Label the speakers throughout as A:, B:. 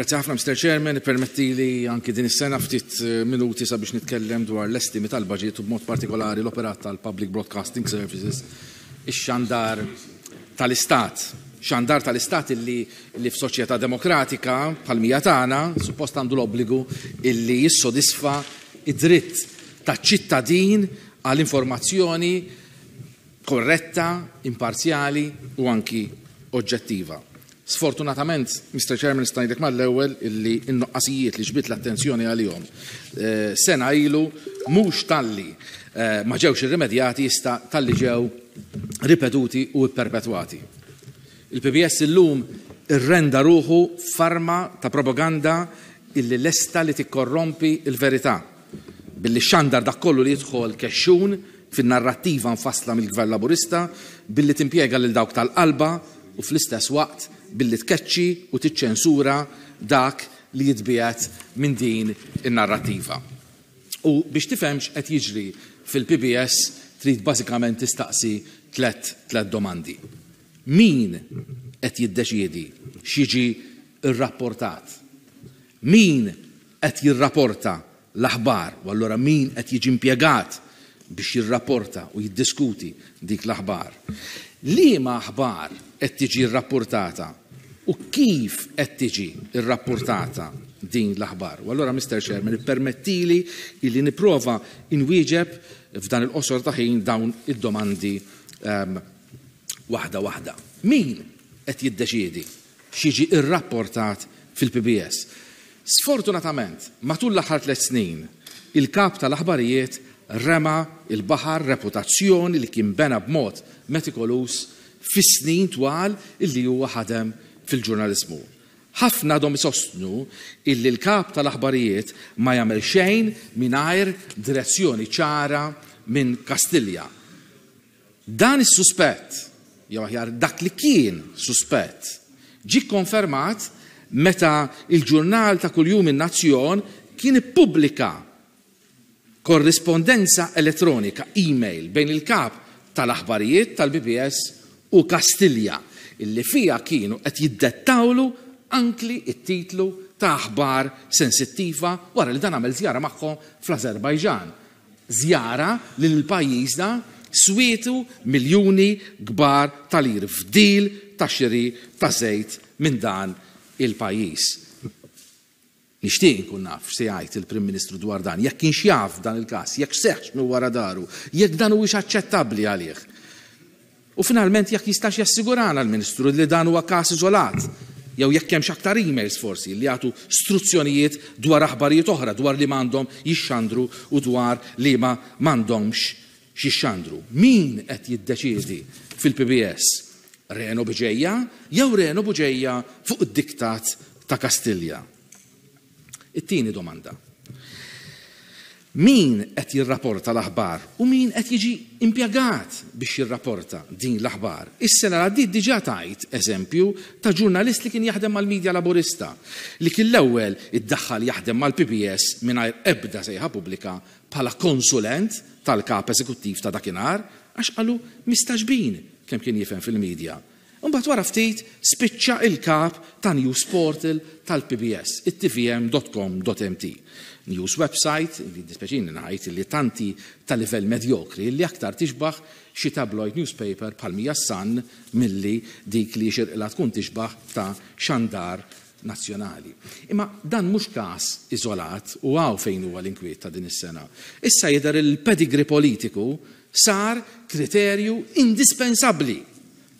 A: Grazie ħafna Mr. Chairman, permetti li anki din is-sena ftit eh, minuti sabiex nitkellem dwar l-estimi tal-budget u b'mod partikolari l-operat tal-Public Broadcasting Services ix-xandar tal-Istat. Xandar tal-Istat illi li f'soċjetà demokratika bħal-mija tagħna suppost għandu l-obbligu illi jissodisfa id-dritt taċ-ċittadin għall-informazzjoni korretta, imparzjali u anki oġġettiva. Sfortunatament, Mr. Chairman, stajdek mal l-ewel illi innoqqasijiet li ġbit l-attenzjoni għal-jom. Eh, sena ilu mux talli eh, ma ġewx irrimedjati jista talli ġew ripetuti u perpetuati. Il-PBS illum irrenda ruħu farma ta' propaganda illi lesta li tikkorrompi il-verità billi xandar dak kollu li jidħol kexxun fin-narrattiva nfasla mill-gvern laburista billi timpiega lil dawk tal-qalba u fl-istess waqt billi tkeċċi u tiċċensura dak li jitbijat minn din in-narrativa. U biex tifhemx qed jiġri fil-PBS trid bażikament tistaqsi tlet tlet domandi. Min qed jiddeċiedi x'jiġi rrapportat? Min qed jirrapporta l-aħbar u allura min qed jiġi impjegat biex jirrapporta u jiddiskuti dik l-aħbar. Liema aħbar qed tiġi rrapportata u kif qed tiġi rrappurtata din l-aħbar. U allora, Mr. Chairman, permettili illi nipprova inwieġeb f'dan il-qosor ta' ħin dawn id-domandi um, waħda waħda. Min qed jiddeċiedi xiġi rrappurtat fil-PBS? Sfortunatament, matul l-aħħar tliet snin, il-kap tal-aħbarijiet rema il-baħar reputazzjoni li kien bena b'mod metikolus fis snin twal illi huwa ħadem fil-ġurnalizmu. Ħafna dom sostnu illi l-kap tal-aħbarijiet ma jagħmel xejn mingħajr direzzjoni ċara minn Kastilja. Dan is-suspett, jew aħjar dak li kien suspett, ġi konfermat meta il-ġurnal ta' kuljum in-Nazzjon kien ippubblika korrispondenza elettronika, e-mail, bejn il-kap tal-aħbarijiet tal-BBS u Kastilja illi fija kienu qed jiddettawlu ankli it-titlu ta' aħbar sensittiva wara li dan għamel zjara magħhom fl-Azerbajġan. Zjara li l-pajjiżna swietu miljuni gbar tal-ir fdil ta' xiri ta' zejt minn dan il-pajjiż. Nishtiq nkun naf se jgħid il-Prim Ministru dwar dan, jekk kienx jaf dan il-każ, jekk seħx nu wara daru, jekk dan huwiex aċċettabbli għalih. U finalment jekk jistax jassigurana l-Ministru li dan huwa każ iżolat jew jekk hemm x'aktar emails forsi li jagħtu struzzjonijiet dwar aħbarijiet oħra dwar li m'għandhom jixxandru u dwar li ma m'għandhomx xixxandru. Min qed jiddeċiedi fil-PBS? Reno Buġejja jew Reno Buġejja fuq id-diktat ta' Kastilja? It-tieni domanda min qed jirrapporta l-aħbar u min qed jiġi impjegat biex jirrapporta din l-aħbar. Is-sena għaddit diġà tajt eżempju ta' ġurnalist li kien jaħdem mal midja laburista li kien l-ewwel iddaħħal jaħdem mal pbs mingħajr ebda sejħa pubblika bħala konsulent tal-kap eżekuttiv ta' dakinhar għax qalu mistaġbin kemm kien jifhem fil-medja. Mbagħad wara ftit spiċċa il-kap ta' News Portal tal-PBS, it-tvm.com.mt news website, li dispeċin najt li tanti ta' livell medjokri li aktar tixbaħ xi tabloid newspaper palmija san milli dik li xirqla tkun tixbaħ ta' xandar nazzjonali. Imma dan mhux każ iżolat u għaw fejn huwa l-inkwiet ta' din is-sena. Issa jidher il-pedigri politiku sar kriterju indispensabbli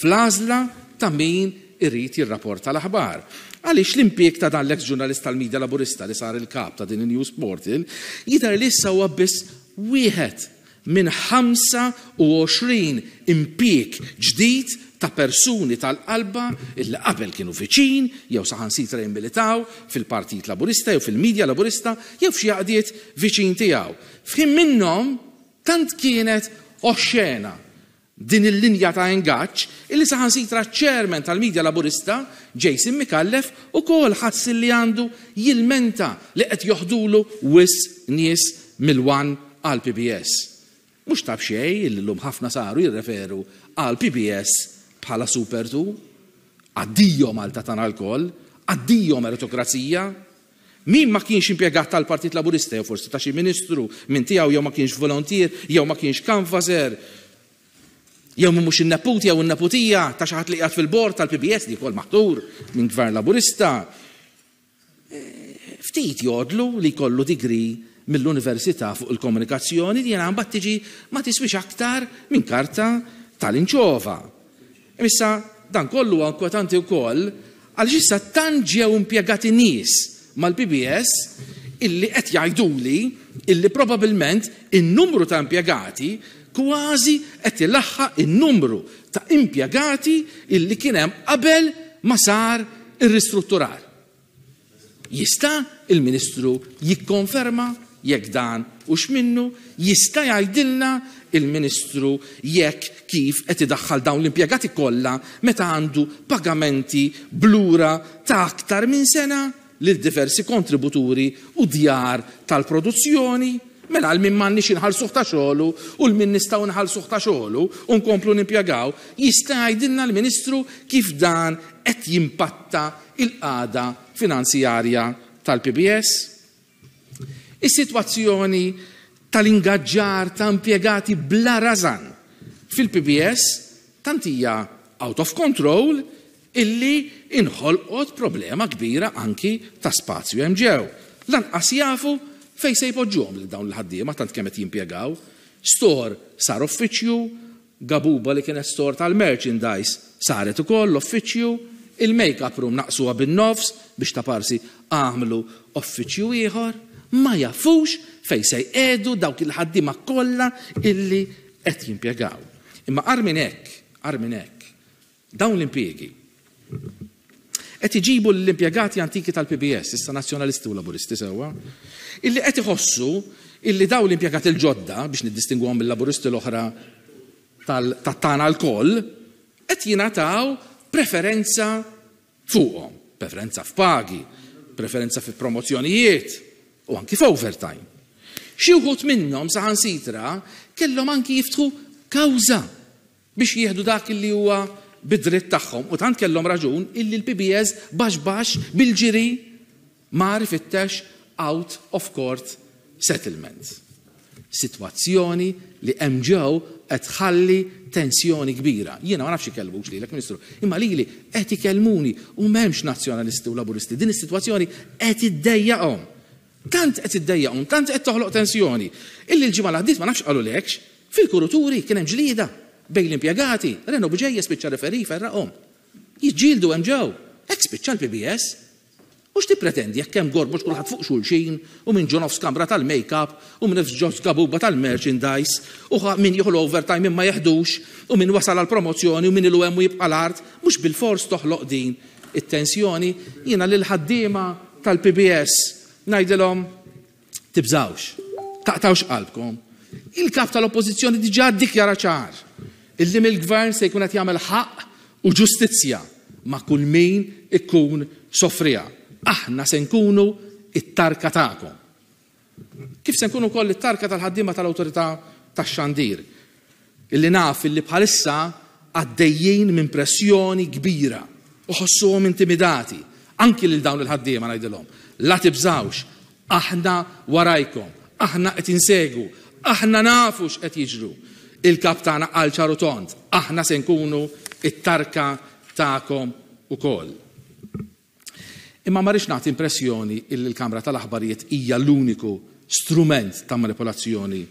A: fl-għażla ta' min irrit jirrapporta l-aħbar. Għaliex l-impjek ta' dan l-eks ġurnalist tal-medja laburista li sar il-kap ta' din il-news portal jidher li issa huwa biss wieħed minn 25 impjek ġdid ta' persuni tal-qalba illi qabel kienu fiċin, jew sitra jimbilitaw fil-Partit Laburista, jew fil-Midja Laburista, jew f'xi fiċin viċin tiegħu. F'ħin minnhom tant kienet oxxena din il-linja ta' ingaċ, illi saħan sitra ċermen tal-medja laburista, Jason Mikallef, u kol ħass li għandu jilmenta li qed joħdulu wis nies mill-wan għal PBS. Mux ta' xej illi l-lum ħafna saru jirreferu għal PBS bħala supertu, għaddijom għal tatan alkoll, għaddijom meritokrazija, Min ma kienx impiegat tal-Partit Laburista, jew forsi ta' xi ministru, min tiegħu jew ma kienx volontier, jew ma kienx kanvaser, jew mhux in-naput jew in-naputija ta' xi ħadd li qiegħed fil-bord tal-PBS li jkoll maħtur minn gvern laburista. E, ftit jodlu li kollu digri mill-università fuq il-komunikazzjoni li jena mbagħad tiġi ma tiswix aktar minn karta tal-inċova. Issa dan kollu inkwetanti wkoll għal tant ġew impjegati nies mal-PBS illi qed jgħiduli illi probabilment in-numru ta' impjegati kważi qed ilaħħa n numru ta' impjegati illi kien hemm qabel ma sar ir-ristrutturar. Jista' il-Ministru jikkonferma jekk dan u x'minnu jista' jgħidilna il-Ministru jekk kif qed idaħħal dawn l-impjegati kollha meta għandu pagamenti blura ta' aktar minn sena lil diversi kontributuri u djar tal-produzzjoni Mela għal min manni xinħal ta' xogħlu u l-min nistgħu nħallsuh ta' xogħlu u nkomplu nimpjegaw, jista' jgħidilna l-Ministru kif dan qed jimpatta il-qada finanzjarja tal-PBS. Is-sitwazzjoni tal-ingaġġar ta' impjegati bla razan fil-PBS tantija out of control illi inħolqot problema kbira anki ta' spazju hemm ġew. Lanqas jafu Fej se jpoġġuhom li dawn l-ħaddiema tant kemm qed jimpjegaw. Stor sar uffiċju, gabuba li kienet stor tal-merchandise saret ukoll uffiċju, il-make-up room naqsuha bin-nofs biex ta' parsi għamlu uffiċju ieħor, ma jafux fej se jqedu dawk il ma kollha illi qed jimpiegaw. Imma arminek, arminek, dawn l impiegi qed iġibu l-impjegati antiki tal-PBS, issa nazzjonalisti u laburisti sewwa, illi qed iħossu illi daw l-impjegati l-ġodda biex niddistinguhom mill-laburisti l-oħra tat-tana l-koll, qed jingħataw preferenza fuqhom, preferenza f'pagi, preferenza fi promozzjonijiet u anki f'overtime. Xi wħud minnhom saħansitra kellhom anki jiftħu kawża biex jieħdu dak li huwa bidritt tagħhom u tant kellhom raġun illi l-PBS bax bax bil-ġiri mar fittex out of court settlement. Situazzjoni li hemm ġew qed tensjoni kbira. Jiena ma nafx l lilek Ministru, imma lili qed ikellmuni u m'hemmx nazzjonalisti u laburisti. Din is-sitwazzjoni qed iddejjaqhom. Tant qed iddejjaqhom, tant qed toħloq tensjoni. Illi l-ġimgħa l ma nafx qalu ekx fil-kuruturi kien hemm ġlieda bej l-impjegati, renu bġej spiċċa referi ferraqom. Jġildu hemm ġew, hekk spiċċa l-PBS. U x'ti pretendi jek kem gormux kulħadd fuq xulxin u minn ġonof kamra tal-make-up u minn ġonof skabuba tal-merchandise u min jieħu overtime overtime ma jeħdux u minn wasal għal promozzjoni u minn l wem jibqa' l-art mhux bil-fors toħloq din it-tensjoni jiena l ħaddiema tal-PBS ngħidilhom tibżawx, taqtawx qalbkom. Il-kap tal-oppozizjoni diġa dikjara ċar illi il gvern se jkun qed jagħmel ħaq u ġustizzja ma' kull min ikkun sofrija. Aħna se nkunu it-tarka tagħkom. Kif se nkunu koll it-tarka tal-ħaddiema tal-awtorità tax-xandir? Illi naf illi bħalissa għaddejjin minn pressjoni kbira u uħossuhom intimidati anki lil dawn il-ħaddiema ngħidilhom. La tibżawx, aħna warajkom, aħna qed insegu, aħna nafux qed jiġru il-kap tagħna qal ċaru tont, aħna se nkunu it-tarka tagħkom ukoll. Imma marriċ rix nagħti impressjoni il kamra tal-Aħbarijiet hija l-uniku strument ta' manipolazzjoni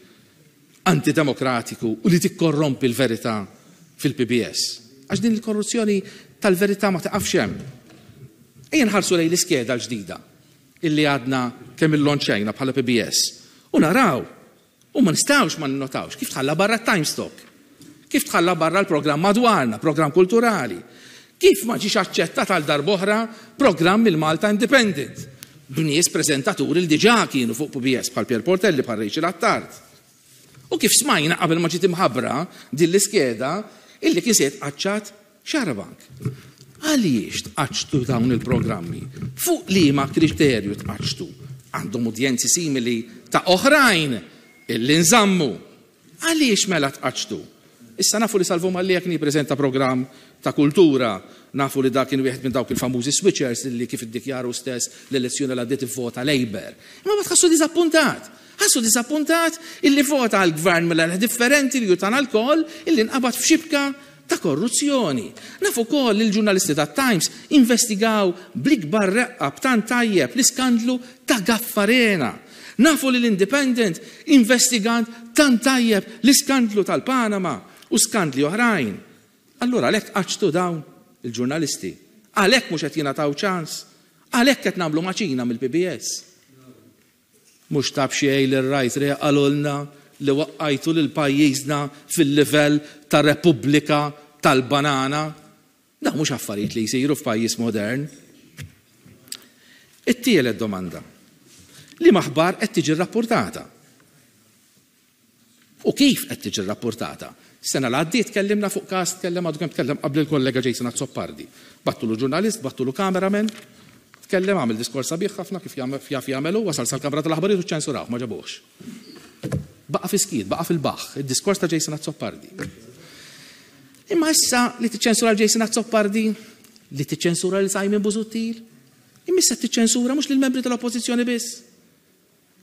A: antidemokratiku u li tikkorrompi l-verità fil-PBS. Għax din il-korruzzjoni tal-verità ma taqafx hemm. Ejja nħarsu lej l-iskeda l-ġdida illi għadna kemm il-lonċejna bħala PBS. U naraw U ma nistawx ma notawx. Kif tħalla barra time stock? Kif tħalla barra l-programm madwarna, programm kulturali? Kif ma ġiex aċċettat għal darboħra programm il-Malta Independent? Bnies prezentaturi li diġa kienu fuq PBS bħal Pier Portelli bħal Rachel Attard. U kif smajna qabel ma ġiet imħabbra din l-iskeda illi kisiet qaċċat xarabank. Għaliex tqaċtu dawn il-programmi? Fuq li ma kriterju tqaċtu? Għandhom udjenzi simili ta' oħrajn il-linżammu. Għaliex mela tqaċtu? Issa nafu li salvom għalli għakni prezenta program ta' kultura, nafu li dak kien wieħed minn dawk il-famużi switchers li kif iddikjaru stess l-elezzjoni l għaddit vota lejber. Imma ma tħassu dizappuntat. Ħassu dizappuntat illi vota għal gvern mela differenti li jutan għal-kol illi nqabad f'xibka ta' korruzzjoni. Nafu kol il-ġurnalisti ta' Times investigaw blik barreqqa b'tan tajjeb l-iskandlu ta' Gaffarena Nafu li l-Independent investigant tant tajjeb l-iskandlu tal-Panama u skandli oħrajn. Allura għalek għaċtu dawn il-ġurnalisti. Għalek mux għetjina taw ċans. Għalek għet namlu maċina mill-PBS. Mux tabxie għaj l-rajt reqalulna li waqqajtu l-pajjiżna fil-level ta' Repubblika tal-Banana. Da mux affarijiet li jisiru f'pajjiż modern. It-tielet domanda li maħbar qed tiġi rapportata. U kif qed tiġi rapportata? Sena l-għaddi tkellimna fuq kas, tkellem għadu kem tkellem qabel l kollega Jason Azzopardi. Battulu ġurnalist, battulu kameramen, tkellem għamil diskors sabiħ ħafna kif jaf jagħmelu, wasal sal-kamra tal-aħbarijiet u ċensuraw, ma ġabux. Baqa fi skid, baqa fil-baħ, id-diskors ta' Jason Azzopardi. Imma issa li tiċensura Jason Azzopardi, li t-ċensura l-Simon Buzutil, imma issa tiċensura mhux lill-membri tal-oppożizzjoni biss.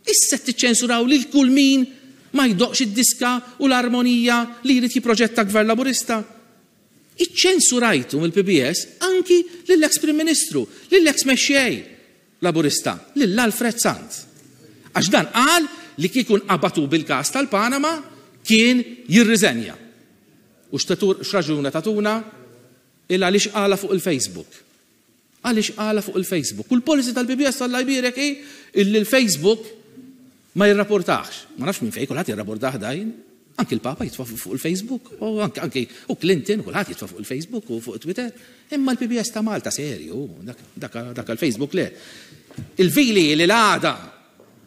A: Issa t-ċensuraw li l-kull min ma jdoqx id-diska u l-armonija li jrid jiproġetta gvern laburista. Iċċensurajtu mill-PBS anki lill-ex Prim Ministru, lill-ex Mexxej laburista, lill-Alfred Sant. Għax dan qal li kikun qabatu bil-kas tal-Panama kien jirriżenja. U x'raġuna tatuna illa għaliex qala fuq il-Facebook. Għaliex qala fuq il-Facebook. U l-policy tal-PBS tal lajbirek illi l-Facebook ma jirrapportax. Ma nafx minn fej, kullħat jirrapportax dajn. Anki l-Papa jitfa fuq il-Facebook, u anki u Clinton, kullħat jitfa fuq il-Facebook u fuq Twitter. Imma l-PBS ta' Malta serju, dak l-Facebook le. Il-vili li l-għada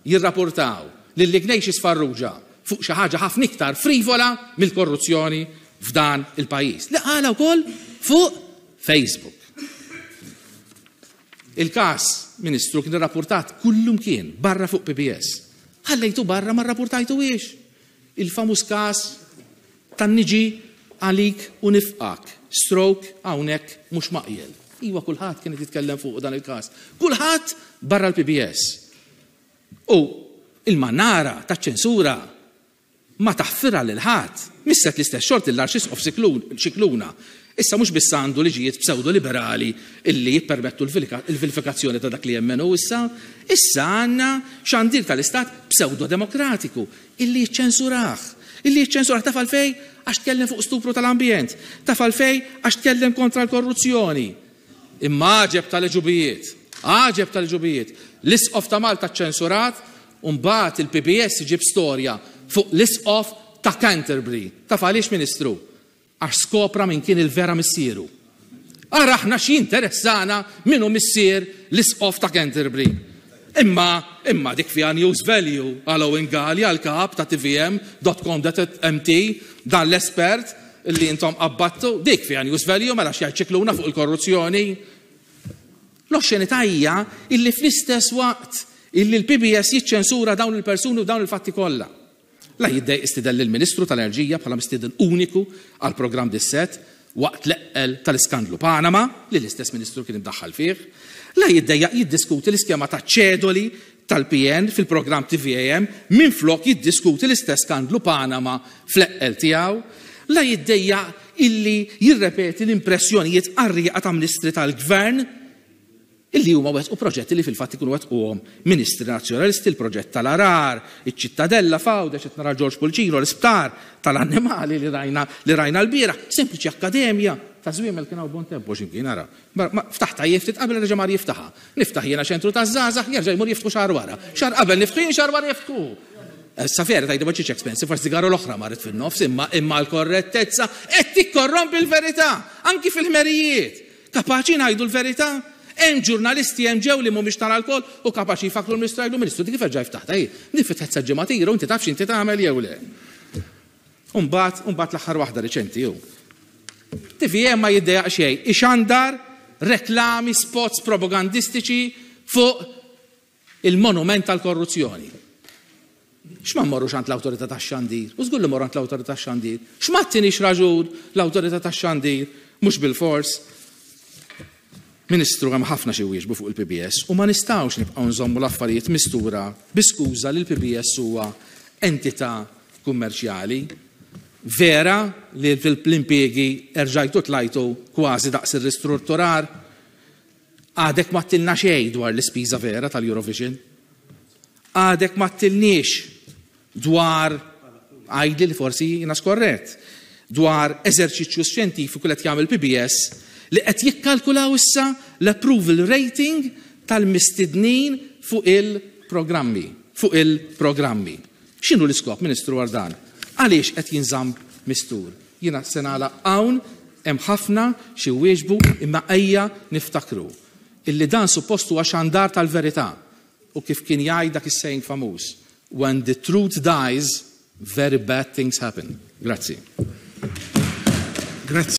A: jirrapportaw li l-Ignejx Farrugia fuq xi ħaġa ħafna iktar frivola mill-korruzzjoni f'dan il-pajjiż. Li għala wkoll fuq Facebook. Il-każ Ministru kien rapportat kullum kien barra fuq PBS ħallejtu barra ma rrapportajtu iex. Il-famus kas tan-niġi għalik u nifqak, stroke hawnhekk mhux maqjel. Iwa kulħadd kien jitkellem fuq dan il-każ. Kulħadd barra l-PBS. U il-manara ta' ċensura ma taħfira lil ħadd. Misset l-istess xort il-lar of xikluna Issa mhux biss għandu liġijiet pseudo-liberali illi jippermettu l-vilifikazzjoni ta' dak li jemmenu issa, issa għandna xandir tal-istat pseudo-demokratiku illi jċensuraħ. Illi jċensuraħ ta' falfej għax tkellem fuq stupru tal-ambjent, ta' falfej għax tkellem kontra l-korruzzjoni. Imma ġeb tal-ġubijiet, għaġeb tal-ġubijiet, l-isqof ta' Malta ċensurat, un-bat il-PBS ġib storja fuq l-isqof ta' Canterbury, ta' falix ministru għax skopra minn kien il-vera missieru. Araħna xie interessana minnu missier l-isqof ta' Canterbury. Imma, imma dik fija news value għalaw ingali għal-kap ta' tvm.com.mt dan l-espert li intom abbattu, dik fija news value mela xie ċikluna fuq il-korruzzjoni. L-oċċenita hija illi fl-istess waqt illi l-PBS jiċċensura dawn il-persuni u dawn il-fatti kollha La jiddej istidell il-Ministru tal-Enerġija bħala mistiden uniku għal programm disset waqt leqqel tal-iskandlu Panama li l-istess Ministru kien imdaħħal fih. La jiddej jiddiskuti l-iskema ta' ċedoli tal-PN fil-programm TVAM minn flok jiddiskuti l-istess skandlu Panama fl-eqqel tiegħu. La jiddejja illi jirrepeti l-impressjonijiet qarrieqa ta' Ministri tal-Gvern illi huma wet u proġetti li fil-fatt ikunu wet u ministri nazjonalisti, il-proġett tal-arar, iċ-ċittadella fawda, ċet nara George Pulcino, l-isptar tal-annimali li rajna li rajna l-bira, sempliċi akkademja ta' żwiem il u bon tempo x'imkien nara. Ma ftaħta jiftit qabel reġa' mar jiftaħa. Niftaħ jiena ċentru ta' zaza, jirġa jmur jiftħu xahar wara. Xar qabel niftu jien xahar wara jiftħu. Safjeri tajdu bħċiċ ekspensi, forsi għaru l-oħra marit fil-nofs, imma imma l-korrettezza, etti korrompi l verità anki fil-ħmerijiet. Kapaċi najdu l-verità? hemm ġurnalisti hemm ġew li mhumiex tal alkohol u kapaċi jfakru l-Ministru jgħidu Ministru dik kif ġaj ftaħt Nifet ħadd sa ġimatiru inti tafx inti tagħmel jew le. Umbagħad mbagħad l-aħħar waħda riċenti jew. hemm ma jiddejaq xejn, ixandar reklami spots propagandistiċi fuq il-monument tal-korruzzjoni. X'ma mmorru xant l-awtorità tax-xandir? U żgur li morru l-awtorità tax-xandir. X'ma t-tini x'raġur l-awtorità tax-xandir? Mhux bil-fors. Ministru għam ħafna xi wieġbu fuq il-PBS u ma nistawx nibqgħu nżommu l-affarijiet mistura biskuża li l-PBS huwa entità kummerċjali. Vera li fil plimpiegi erġajtu tlajtu kważi daqs ir-ristrutturar għadek ma tilna xej dwar l-ispiża vera tal-Eurovision. Għadek ma ttilniex dwar għajdi li forsi jina skorret dwar eżerċiċċju xjentifiku li jagħmel PBS li qed jikkalkulaw issa l-approval rating tal-mistednin fuq il-programmi. Fuq il-programmi. X'inhu l-iskop, Ministru Għardan? Għaliex qed jinżamm mistur? Jiena se nagħlaq hawn hemm ħafna xi wieġbu imma ejja niftakru. Illi dan suppostu għax għandar tal-verità u kif kien jgħid dak is-sejn famuż. When the truth dies, very bad things happen. Grazzi. Grazie.